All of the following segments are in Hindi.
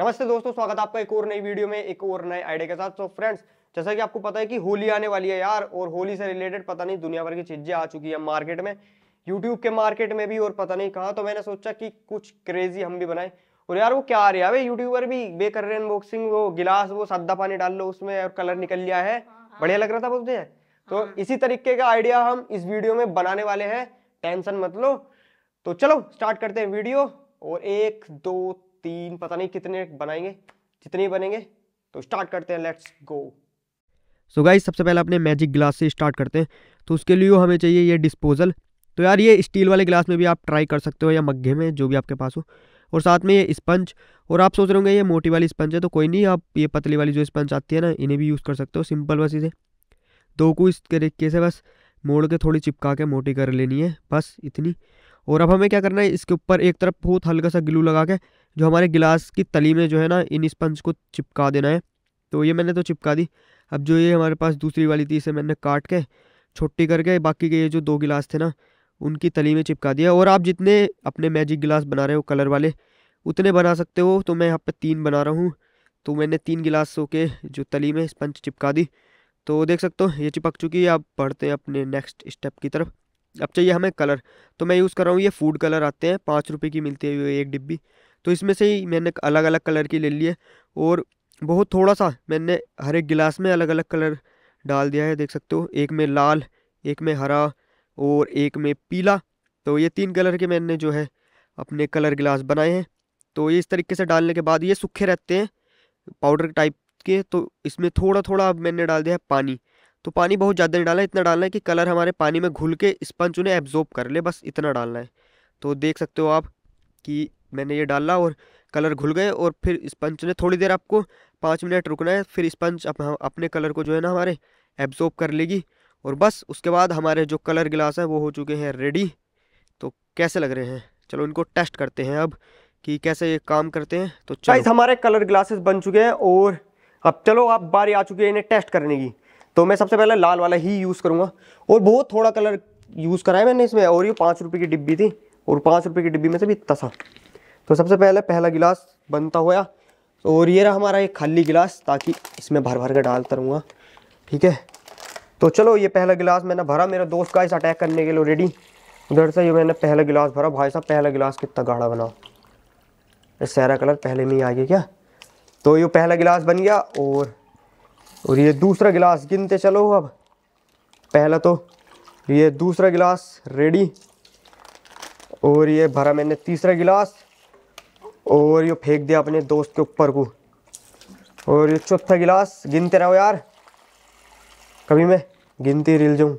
नमस्ते दोस्तों स्वागत है आपका एक और नई वीडियो में एक और नए आइडिया के साथ सो फ्रेंड्स जैसा कि आपको पता है कि होली आने वाली है यार और होली से रिलेटेड पता नहीं दुनिया भर की चीज़ें आ चुकी है मार्केट में यूट्यूब के मार्केट में भी और पता नहीं कहा तो मैंने सोचा कि कुछ क्रेजी हम भी बनाए और यार वो क्या आ रहा है यूट्यूबर भी वे कर रहे अनबॉक्सिंग वो गिलास वो सादा पानी डाल लो उसमें और कलर निकल लिया है हाँ, हाँ। बढ़िया लग रहा था मुझे तो हाँ। इसी तरीके का आइडिया हम इस वीडियो में बनाने वाले हैं टेंशन मत लो तो चलो स्टार्ट करते हैं वीडियो और एक दो तीन पता नहीं कितने बनाएंगे जितने बनेंगे तो स्टार्ट करते हैं लेट्स गो सो गाइस सबसे पहले अपने मैजिक ग्लास से स्टार्ट करते हैं तो उसके लिए हमें चाहिए ये डिस्पोजल तो यार ये स्टील वाले ग्लास में भी आप ट्राई कर सकते हो या मग्घे में जो भी आपके पास हो और साथ में ये स्पंज और आप सोच रहे होंगे ये मोटी वाली स्पंज है तो कोई नहीं आप ये पतली वाली जो स्पंज आती है ना इन्हें भी यूज़ कर सकते हो सिंपल बस इसे दो को इस तरीके से बस मोड़ के थोड़ी चिपका के मोटी कर लेनी है बस इतनी और अब हमें क्या करना है इसके ऊपर एक तरफ बहुत हल्का सा ग्लू लगा के जो हमारे गिलास की तली में जो है ना इन स्पंज को चिपका देना है तो ये मैंने तो चिपका दी अब जो ये हमारे पास दूसरी वाली थी इसे मैंने काट के छोटी करके बाकी के ये जो दो गिलास थे ना उनकी तली में चिपका दिया और आप जितने अपने मैजिक गिलास बना रहे हो कलर वाले उतने बना सकते हो तो मैं यहाँ पर तीन बना रहा हूँ तो मैंने तीन गिलास सो के जो तली में स्पंज चिपका दी तो देख सकते हो ये चिपक चुकी है आप बढ़ते हैं अपने नेक्स्ट स्टेप की तरफ अब चाहिए हमें कलर तो मैं यूज़ कर रहा हूँ ये फूड कलर आते हैं पाँच रुपये की मिलती है एक डिब्बी तो इसमें से ही मैंने अलग अलग कलर की ले ली है और बहुत थोड़ा सा मैंने हर एक गिलास में अलग अलग कलर डाल दिया है देख सकते हो एक में लाल एक में हरा और एक में पीला तो ये तीन कलर के मैंने जो है अपने कलर गिलास बनाए हैं तो ये इस तरीके से डालने के बाद ये सूखे रहते हैं पाउडर टाइप के तो इसमें थोड़ा थोड़ा अब मैंने डाल दिया है पानी तो पानी बहुत ज़्यादा नहीं डालना है इतना डालना है कि कलर हमारे पानी में घुल के स्पंज उन्हें एब्जॉर्ब कर ले बस इतना डालना है तो देख सकते हो आप कि मैंने ये डाला और कलर घुल गए और फिर स्पंज ने थोड़ी देर आपको पाँच मिनट रुकना है फिर स्पंज अप, अपने कलर को जो है ना हमारे एब्जॉर्ब कर लेगी और बस उसके बाद हमारे जो कलर गिलास हैं वो हो चुके हैं रेडी तो कैसे लग रहे हैं चलो इनको टेस्ट करते हैं अब कि कैसे ये काम करते हैं तो चलो हमारे कलर ग्लासेस बन चुके हैं और अब चलो आप बारी आ चुकी है इन्हें टेस्ट करने की तो मैं सबसे पहले लाल वाला ही यूज़ करूँगा और बहुत थोड़ा कलर यूज़ करा है मैंने इसमें और ये पाँच रुपये की डिब्बी थी और पाँच रुपये की डिब्बी में से भी इतना सा तो सबसे पहले पहला गिलास बनता हुआ और ये रहा हमारा एक खाली गिलास ताकि इसमें भर भर के डालता रहूँगा ठीक है तो चलो ये पहला गिलास मैंने भरा मेरा दोस्त का इस अटैक करने के लिए रेडी उधर से ये मैंने पहला गिलास भरा भाई साहब पहला गिलास कितना गाढ़ा बना सहरा कलर पहले में ही आ गया क्या तो ये पहला गिलास बन गया और और ये दूसरा गिलास गिनते चलो अब पहला तो ये दूसरा गिलास रेडी और ये भरा मैंने तीसरा गिलास और ये फेंक दिया अपने दोस्त के ऊपर को और ये चौथा गिलास गिनते रहो यार कभी मैं गिनती रिल जाऊँ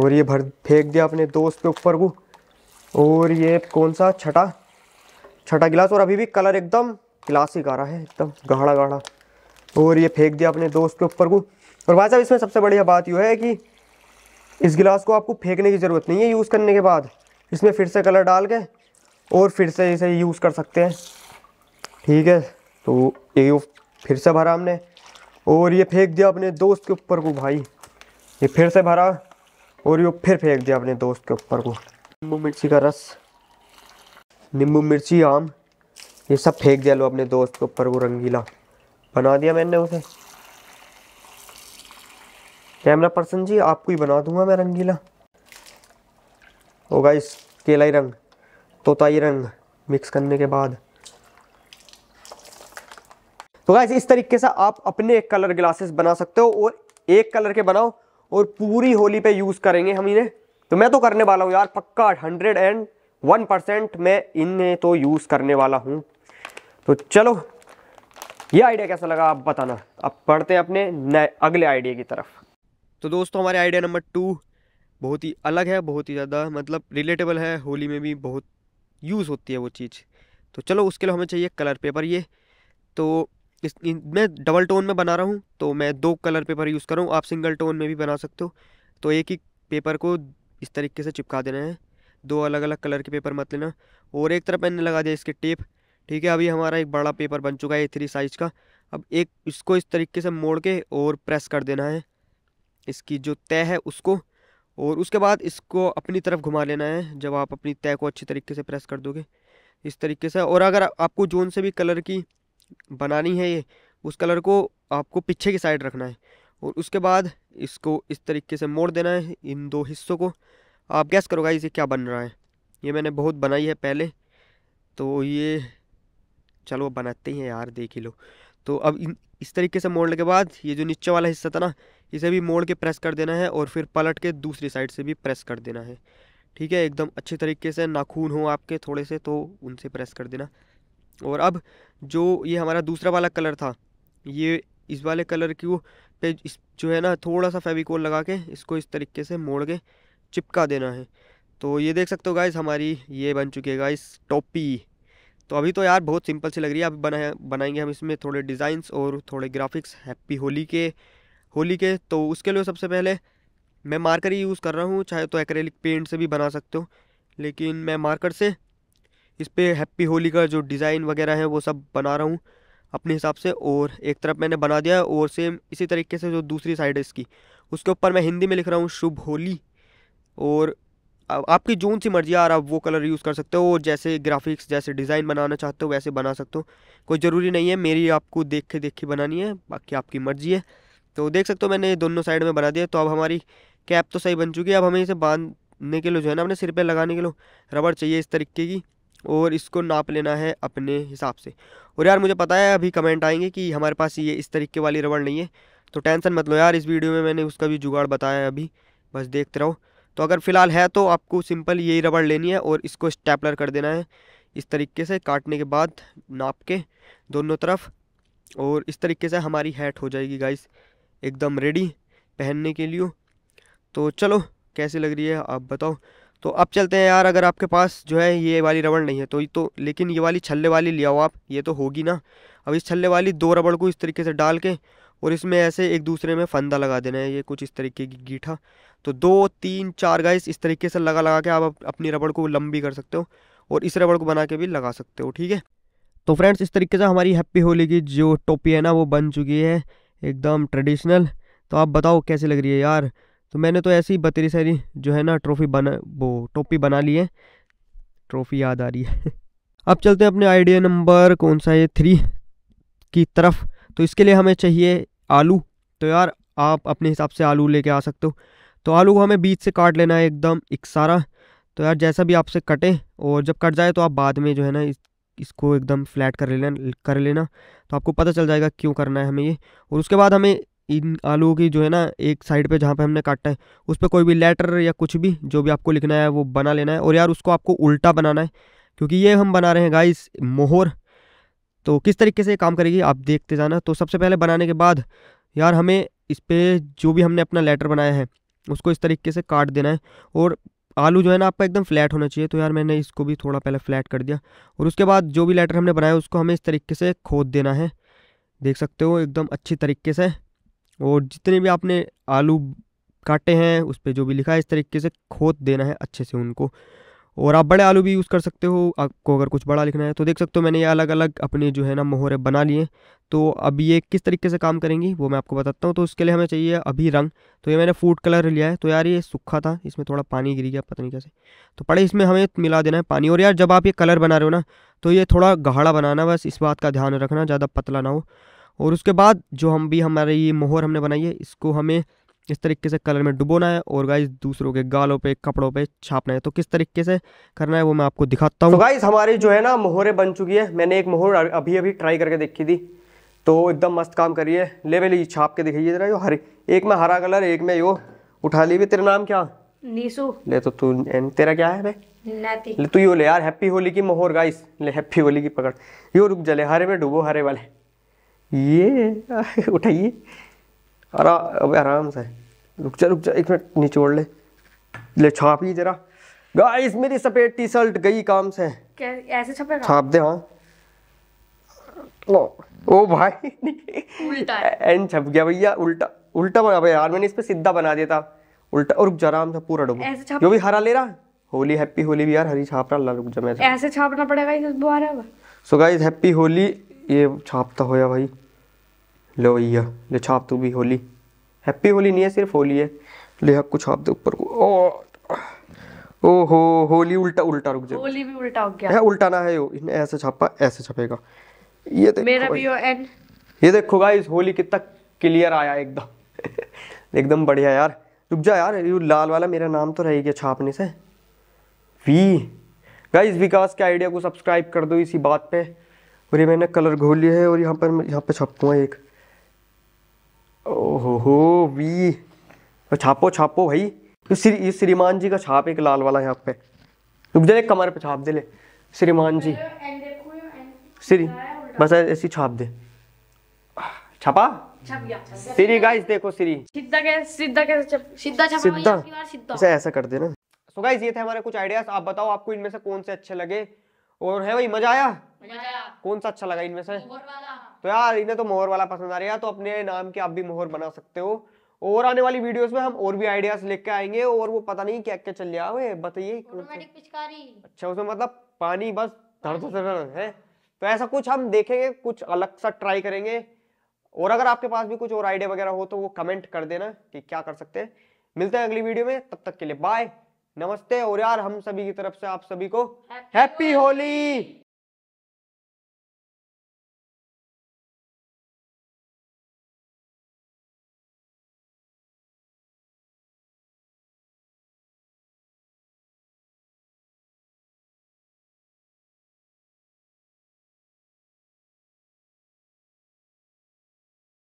और ये भर फेंक दिया अपने दोस्त के ऊपर को और ये कौन सा छठा छठा गिलास और अभी भी कलर एकदम क्लासिक आ रहा है एकदम गाढ़ा गाढ़ा और ये फेंक दिया अपने दोस्त के ऊपर को और भाई साहब इसमें सबसे बढ़िया बात यह है कि इस गिलास को आपको फेंकने की ज़रूरत नहीं है यूज़ करने के बाद इसमें फिर से कलर डाल के और फिर से इसे यूज़ कर सकते हैं ठीक है तो ये फिर से भरा हमने और ये फेंक दिया अपने दोस्त के ऊपर को भाई ये फिर से भरा और ये फिर फेंक दिया अपने दोस्त के ऊपर को नींबू मिर्ची का रस नींबू मिर्ची आम ये सब फेंक दिया लो अपने दोस्त के ऊपर को रंगीला बना दिया मैंने उसे कैमरा पर्सन जी आपको ही बना दूंगा मैं रंगीला होगा इस केलाई रंग तोताई रंग मिक्स करने के बाद तो गाइस इस तरीके से आप अपने कलर ग्लासेस बना सकते हो और एक कलर के बनाओ और पूरी होली पे यूज़ करेंगे हम इन्हें तो मैं तो करने वाला हूँ यार पक्का हंड्रेड एंड वन परसेंट मैं इन्हें तो यूज़ करने वाला हूँ तो चलो ये आइडिया कैसा लगा आप बताना अब पढ़ते हैं अपने नए अगले आइडिया की तरफ तो दोस्तों हमारे आइडिया नंबर टू बहुत ही अलग है बहुत ही ज़्यादा मतलब रिलेटेबल है होली में भी बहुत यूज़ होती है वो चीज़ तो चलो उसके लिए हमें चाहिए कलर पेपर ये तो इस मैं डबल टोन में बना रहा हूँ तो मैं दो कलर पेपर यूज़ कर रहा हूँ आप सिंगल टोन में भी बना सकते हो तो एक ही पेपर को इस तरीके से चिपका देना है दो अलग अलग कलर के पेपर मत लेना और एक तरफ मैंने लगा दिया इसके टेप ठीक है अभी हमारा एक बड़ा पेपर बन चुका है ए थ्री साइज़ का अब एक इसको इस तरीके से मोड़ के और प्रेस कर देना है इसकी जो तय है उसको और उसके बाद इसको अपनी तरफ घुमा लेना है जब आप अपनी तय को अच्छी तरीके से प्रेस कर दोगे इस तरीके से और अगर आपको जोन से भी कलर की बनानी है ये उस कलर को आपको पीछे की साइड रखना है और उसके बाद इसको इस तरीके से मोड़ देना है इन दो हिस्सों को आप गैस करोगा इसे क्या बन रहा है ये मैंने बहुत बनाई है पहले तो ये चलो अब बनाते ही हैं यार देख ही लो तो अब इन इस तरीके से मोड़ने के बाद ये जो नीचे वाला हिस्सा था ना इसे भी मोड़ के प्रेस कर देना है और फिर पलट के दूसरी साइड से भी प्रेस कर देना है ठीक है एकदम अच्छे तरीके से नाखून हो आपके थोड़े से तो उनसे प्रेस कर देना और अब जो ये हमारा दूसरा वाला कलर था ये इस वाले कलर की वो पे इस जो है ना थोड़ा सा फेविकोल लगा के इसको इस तरीके से मोड़ के चिपका देना है तो ये देख सकते हो गाइस हमारी ये बन चुकी है गाइस टोपी तो अभी तो यार बहुत सिंपल सी लग रही है अभी बना बनाएंगे हम इसमें थोड़े डिज़ाइंस और थोड़े ग्राफिक्स हैप्पी होली के होली के तो उसके लिए सबसे पहले मैं मार्कर ही यूज़ कर रहा हूँ चाहे तो एक्रेलिक पेंट से भी बना सकते हो लेकिन मैं मार्कर से इस पर हैप्पी होली का जो डिज़ाइन वगैरह है वो सब बना रहा हूँ अपने हिसाब से और एक तरफ मैंने बना दिया और सेम इसी तरीके से जो दूसरी साइड है इसकी उसके ऊपर मैं हिंदी में लिख रहा हूँ शुभ होली और आपकी जोन सी मर्जी यार आप वो कलर यूज़ कर सकते हो जैसे ग्राफिक्स जैसे डिज़ाइन बनाना चाहते हो वैसे बना सकते हो कोई ज़रूरी नहीं है मेरी आपको देख के देख के बनानी है बाकी आपकी मर्जी है तो देख सकते हो मैंने दोनों साइड में बना दिया तो अब हमारी कैप तो सही बन चुकी है अब हमें इसे बांधने के लिए जो है ना अपने सिर पर लगाने के लिए रबड़ चाहिए इस तरीके की और इसको नाप लेना है अपने हिसाब से और यार मुझे पता है अभी कमेंट आएंगे कि हमारे पास ये इस तरीके वाली रबड़ नहीं है तो टेंशन मत लो यार इस वीडियो में मैंने उसका भी जुगाड़ बताया है अभी बस देखते रहो तो अगर फ़िलहाल है तो आपको सिंपल यही रबड़ लेनी है और इसको स्टेपलर कर देना है इस तरीके से काटने के बाद नाप के दोनों तरफ और इस तरीके से हमारी हैट हो जाएगी गाइस एकदम रेडी पहनने के लिए तो चलो कैसी लग रही है आप बताओ तो अब चलते हैं यार अगर आपके पास जो है ये वाली रबड़ नहीं है तो तो लेकिन ये वाली छल्ले वाली ले आओ आप ये तो होगी ना अब इस छल्ले वाली दो रबड़ को इस तरीके से डाल के और इसमें ऐसे एक दूसरे में फंदा लगा देना है ये कुछ इस तरीके की गीठा तो दो तीन चार गाइस इस तरीके से लगा लगा के आप अपनी रबड़ को लंबी कर सकते हो और इस रबड़ को बना के भी लगा सकते हो ठीक है तो फ्रेंड्स इस तरीके से हमारी हैप्पी होली की जो टोपी है ना वो बन चुकी है एकदम ट्रेडिशनल तो आप बताओ कैसे लग रही है यार तो मैंने तो ऐसी बतरी सारी जो है ना ट्रॉफी बना वो टोपी बना ली है ट्रॉफी याद आ रही है अब चलते हैं अपने आइडिया नंबर कौन सा है थ्री की तरफ तो इसके लिए हमें चाहिए आलू तो यार आप अपने हिसाब से आलू लेके आ सकते हो तो आलू को हमें बीच से काट लेना है एकदम एक सारा तो यार जैसा भी आपसे कटे और जब कट जाए तो आप बाद में जो है ना इस इसको एकदम फ्लैट कर लेना कर लेना तो आपको पता चल जाएगा क्यों करना है हमें ये और उसके बाद हमें इन आलू की जो है ना एक साइड पे जहाँ पे हमने काटा है उस पर कोई भी लेटर या कुछ भी जो भी आपको लिखना है वो बना लेना है और यार उसको आपको उल्टा बनाना है क्योंकि ये हम बना रहे हैं गाइस मोहर तो किस तरीके से ये काम करेगी आप देखते जाना तो सबसे पहले बनाने के बाद यार हमें इस पर जो भी हमने अपना लेटर बनाया है उसको इस तरीके से काट देना है और आलू जो है ना आपका एकदम फ्लैट होना चाहिए तो यार मैंने इसको भी थोड़ा पहले फ्लैट कर दिया और उसके बाद जो भी लेटर हमने बनाया उसको हमें इस तरीके से खोद देना है देख सकते हो एकदम अच्छी तरीके से और जितने भी आपने आलू काटे हैं उस पर जो भी लिखा है इस तरीके से खोद देना है अच्छे से उनको और आप बड़े आलू भी यूज़ कर सकते हो आपको अगर कुछ बड़ा लिखना है तो देख सकते हो मैंने ये अलग अलग अपने जो है ना मोहरे बना लिए तो अब ये किस तरीके से काम करेंगी वो मैं आपको बताता हूँ तो उसके लिए हमें चाहिए अभी रंग तो ये मैंने फूड कलर लिया है तो यार ये सूखा था इसमें थोड़ा पानी गिर गया पता नहीं कैसे तो पड़े इसमें हमें मिला देना है पानी और यार जब आप ये कलर बना रहे हो ना तो ये थोड़ा गहाड़ा बनाना बस इस बात का ध्यान रखना ज़्यादा पतला ना हो और उसके बाद जो हम भी हमारे ये मोहर हमने बनाई है इसको हमें इस तरीके से कलर में डुबोना है और गाइज दूसरों के गालों पे कपड़ों पे छापना है तो किस तरीके से करना है वो मैं आपको दिखाता हूँ तो गाइज हमारी जो है ना मोहरे बन चुकी है मैंने एक मोहर अभी अभी ट्राई करके देखी थी तो एकदम मस्त काम करिए ले बेली छाप के दिखाइए जरा यो हरे एक में हरा कलर एक में यो उठा ली भी तेरा नाम क्या नीसू ले तो तू तेरा क्या है भाई ले तू यो ले यार हैप्पी होली की मोहर गाइस ले हैप्पी होली की पकड़ यो रुक जले हरे में डूबो हरे वाले ये उठाइए अरा अब आराम से रुक जा रुक जा एक मिनट निचोड़ ले ले छाप ही जरा गाइस मेरी सफेद टी शर्ट गई काम से ऐसे छपेगा छाप दे हाँ ओ भाई उल्टा एन छप गया भैया उल्टा उल्टा बना भाई यार मैंने इस पे सीधा बना दिया था उल्टा और रुक जा आराम से पूरा डुबो जो भी हरा ले रहा होली हैप्पी होली भी यार हरी छाप रहा अल्लाह रुक जा मैं तो। ऐसे छापना पड़ेगा इस बार सो गाइस हैप्पी होली ये छापता तो होया भाई लो भैया ले छाप तू तो भी होली हैप्पी होली नहीं है सिर्फ होली है ले हक को छाप दे ऊपर को ओ ओ हो होली उल्टा उल्टा रुक जाए होली भी उल्टा हो गया है उल्टा ना है यो इसने ऐसे छापा ऐसे छपेगा ये देखो मेरा भी एन ये देखो गाइस होली कितना क्लियर आया एकदम एकदम बढ़िया यार रुक जा यार यू लाल वाला मेरा नाम तो रहेगा छापने से वी गाइस विकास के आइडिया को सब्सक्राइब कर दो इसी बात पे और ये मैंने कलर घोल लिया है और यहाँ पर यहाँ पे छापूंगा एक ओहो वी तो छापो छापो भाई तो श्री श्रीमान जी का छाप एक लाल वाला यहाँ पे रुक जा एक कमर पे छाप दे ले श्रीमान जी श्री बस ऐसी छाप दे छापा श्री गाइस देखो श्री सीधा कैसे सीधा कैसे सीधा छापा सीधा ऐसा ऐसा कर देना सो गाइस ये थे हमारे कुछ आइडियाज आप बताओ आपको इनमें से कौन से अच्छे लगे और है भाई मजा आया मजा आया कौन सा अच्छा लगा इनमें से तो यार इन्हें तो मोहर वाला पसंद आ रहा है तो अपने नाम के आप भी मोहर बना सकते हो और आने वाली वीडियोस में हम और भी आइडियाज लेके आएंगे और वो पता नहीं क्या क्या चल रहा है बताइए अच्छा उसमें मतलब पानी बस धड़ धड़ है तो ऐसा कुछ हम देखेंगे कुछ अलग सा ट्राई करेंगे और अगर आपके पास भी कुछ और आइडिया वगैरह हो तो वो कमेंट कर देना कि क्या कर सकते हैं मिलते हैं अगली वीडियो में तब तक के लिए बाय नमस्ते और यार हम सभी की तरफ से आप सभी को हैप्पी होली